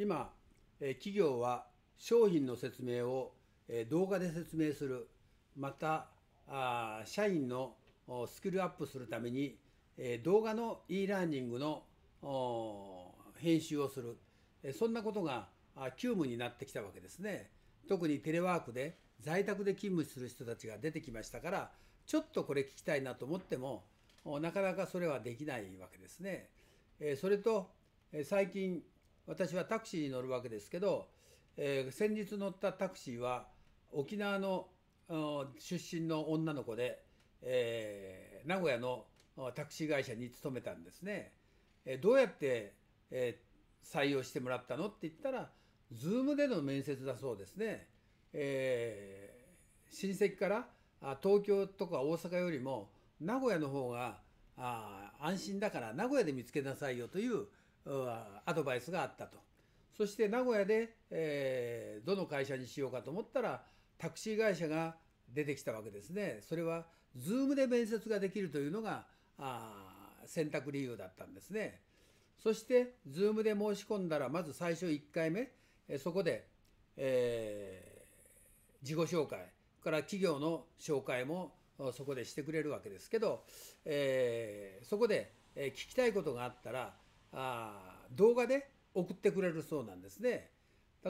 今、え企業は商品の説明を、え動画で説明する、また社員のスキルアップするために、え動画の e ラーニングの編集をする、えそんなことが急務になってきたわけですね。特にテレワークで在宅で勤務する人たちが出てきましたからちょっとこれ聞きたいなと思ってもなかなかそれはできないわけですね。それと最近私はタクシーに乗るわけですけど、えー、先日乗ったタクシーは沖縄の出身の女の子で、えー、名古屋のタクシー会社に勤めたんですね。えー、どうやって、え採用してもらったのって言ったら、Zoom での面接だそうですね。え親戚から東京とか大阪よりも名古屋の方があ安心だから名古屋で見つけなさいよというアドバイスがあったとそして名古屋で、えー、どの会社にしようかと思ったらタクシー会社が出てきたわけですねそれは Zoom で面接ができるというのがあ選択理由だったんですねそして Zoom で申し込んだらまず最初1回目そこで、えー、自己紹介から企業の紹介もそこでしてくれるわけですけど、えー、そこで聞きたいことがあったらあ動画で送ってくれるそうなんですね。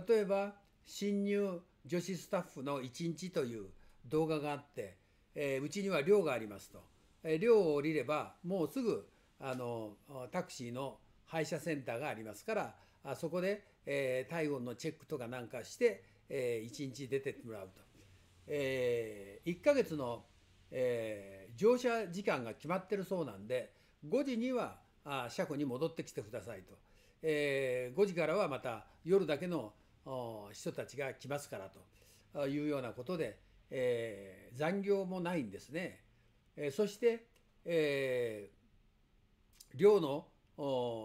例えば新入女子スタッフの1日という動画があってえー、うちには寮がありますと、えー、寮を降りればもうすぐあのタクシーの配車センターがありますからあそこで、えー、体温のチェックとかなんかして、えー、1日出てもらうと、えー、1ヶ月の、えー、乗車時間が決まってるそうなんで5時にはあ車庫に戻ってきてくださいと、えー、5時からはまた夜だけの人たちが来ますからというようなことで、えー、残業もないんですね。えー、そして、えー、寮の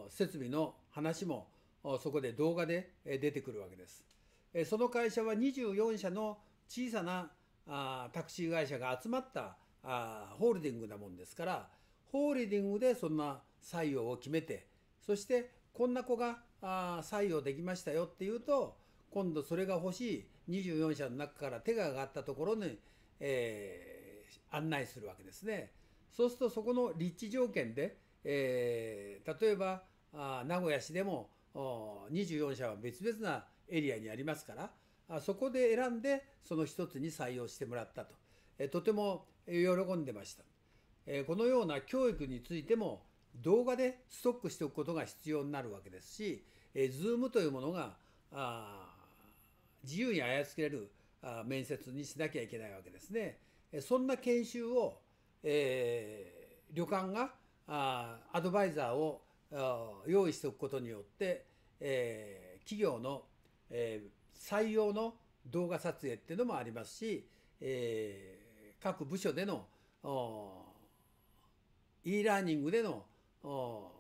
設備の話もそこで動画で出てくるわけです。その会社は24社の小さなタクシー会社が集まったホールディングなもんですからホールディングでそんな採用を決めてそしてこんな子があ採用できましたよっていうと今度それが欲しい24社の中から手が上がったところに、えー、案内するわけですね。そうするとそこの立地条件で、えー、例えばあ名古屋市でも24社は別々なエリアにありますからあそこで選んでその一つに採用してもらったと、えー、とても喜んでました、えー、このような教育についても動画でストックしておくことが必要になるわけですし、えー、Zoom というものが自由に操れるあ面接にしなきゃいけないわけですね。そんな研修を、えー、旅館があアドバイザーを用意しておくことによって、えー、企業の、えー、採用の動画撮影っていうのもありますし、えー、各部署での e ラーニングでの教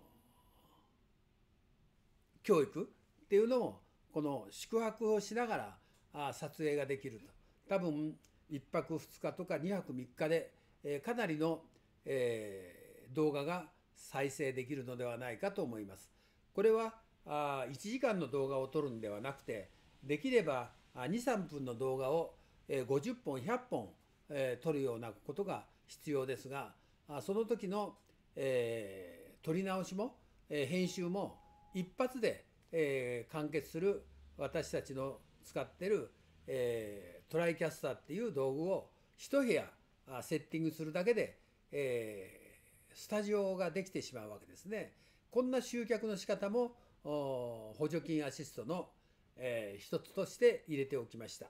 育っていうのもこの宿泊をしながら撮影ができると多分1泊2日とか2泊3日で、えかなりの、えー、動画が再生できるのではないかと思います。これはあ1時間の動画を撮るんではなくてできれば23分の動画を、え50本100本、え撮るようなことが必要ですがあその時の、えー、撮り直しも、えー、編集も一発で、えー、完結する私たちの使ってる、えー、トライキャスターっていう道具を一部屋セッティングするだけで、えー、スタジオができてしまうわけですね。こんな集客の仕方も補助金アシストの、えー、一つとして入れておきました。